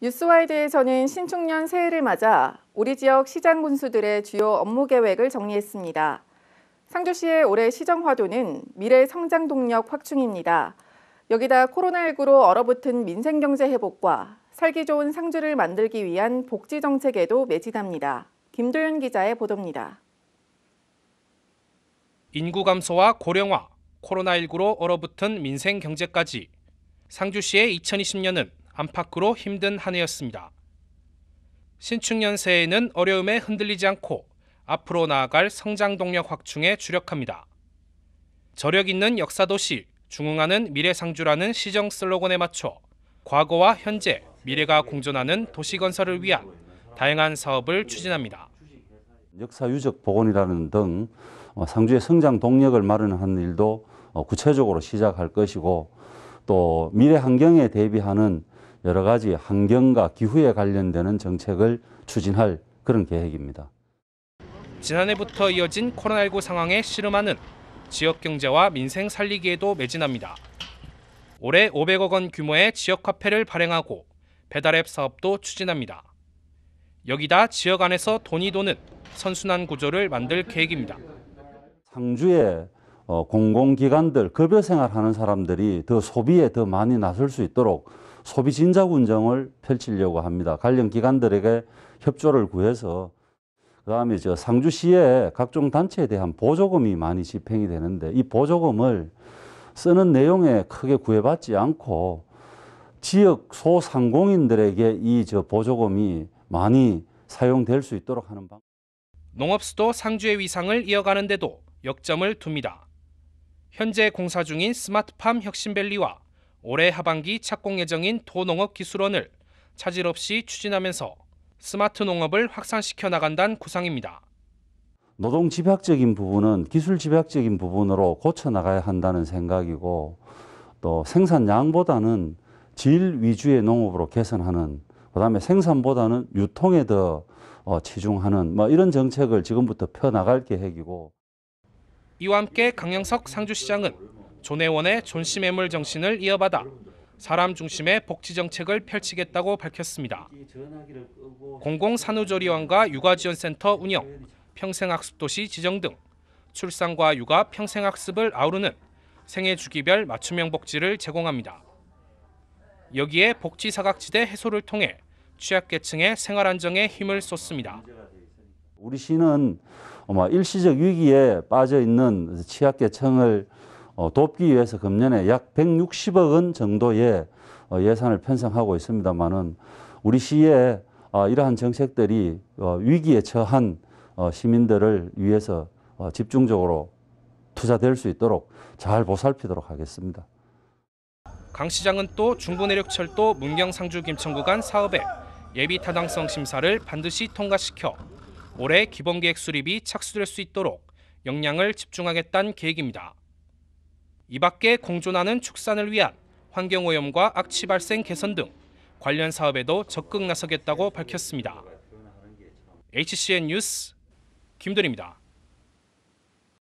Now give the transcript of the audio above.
뉴스와이드에서는 신축년 새해를 맞아 우리 지역 시장 군수들의 주요 업무 계획을 정리했습니다. 상주시의 올해 시정 화두는 미래 성장 동력 확충입니다. 여기다 코로나19로 얼어붙은 민생경제 회복과 살기 좋은 상주를 만들기 위한 복지 정책에도 매진합니다. 김도윤 기자의 보도입니다. 인구 감소와 고령화, 코로나19로 얼어붙은 민생 경제까지 상주시의 2020년은 안팎으로 힘든 한 해였습니다. 신축년새에는 어려움에 흔들리지 않고 앞으로 나아갈 성장 동력 확충에 주력합니다. 저력 있는 역사도시, 중흥하는 미래상주라는 시정 슬로건에 맞춰 과거와 현재, 미래가 공존하는 도시건설을 위한 다양한 사업을 추진합니다. 역사 유적 복원이라는 등 어, 상주의 성장 동력을 마련하는 일도 어, 구체적으로 시작할 것이고 또 미래 환경에 대비하는 여러 가지 환경과 기후에 관련되는 정책을 추진할 그런 계획입니다. 지난해부터 이어진 코로나19 상황에 씨름하는 지역 경제와 민생 살리기에도 매진합니다. 올해 500억 원 규모의 지역 화폐를 발행하고 배달앱 사업도 추진합니다. 여기다 지역 안에서 돈이 도는 선순환 구조를 만들 계획입니다. 상주에 어, 공공기관들 급여 생활하는 사람들이 더 소비에 더 많이 나설 수 있도록 소비 진작 운정을 펼치려고 합니다. 관련 기관들에게 협조를 구해서 그다음에 저상주시에 각종 단체에 대한 보조금이 많이 집행이 되는데 이 보조금을 쓰는 내용에 크게 구애받지 않고 지역 소상공인들에게 이 저 보조금이 많이 사용될 수 있도록 하는 방. 농업 수도 상주의 위상을 이어가는데도 역점을 둡니다. 현재 공사 중인 스마트팜 혁신밸리와 올해 하반기 착공 예정인 도농업기술원을 차질 없이 추진하면서 스마트 농업을 확산시켜 나간다는 구상입니다. 노동 집약적인 부분은 기술 집약적인 부분으로 고쳐 나가야 한다는 생각이고 또 생산량보다는 질 위주의 농업으로 개선하는 그다음에 생산보다는 유통에 더 어, 치중하는 뭐 이런 정책을 지금부터 펴 나갈 계획이고 이와 함께 강영석 상주시장은 존의원의 존심애물 정신을 이어받아 사람 중심의 복지 정책을 펼치겠다고 밝혔습니다. 공공산후조리원과 육아지원센터 운영, 평생학습도시 지정 등 출산과 육아 평생학습을 아우르는 생애 주기별 맞춤형 복지를 제공합니다. 여기에 복지 사각지대 해소를 통해 취약계층의 생활 안정에 힘을 쏟습니다. 우리 시는 일시적 위기에 빠져 있는 취약계층을 어, 돕기 위해서 금년에 약 160억 원 정도의 어, 예산을 편성하고 있습니다만은 우리 시에 아, 이러한 정책들이 어, 위기에 처한 시민들을 위해서 집중적으로 투자될 수 있도록 잘 보살피도록 하겠습니다. 강 시장은 또 중부내륙철도 문경 상주 김천 구간 사업에 예비 타당성 심사를 반드시 통과시켜 올해 기본계획 수립이 착수될 수 있도록 역량을 집중하겠다는 계획입니다. 이밖에 공존하는 축산을 위한 환경오염과 악취 발생 개선 등 관련 사업에도 적극 나서겠다고 밝혔습니다. 네, HCN 뉴스 김돈입니다.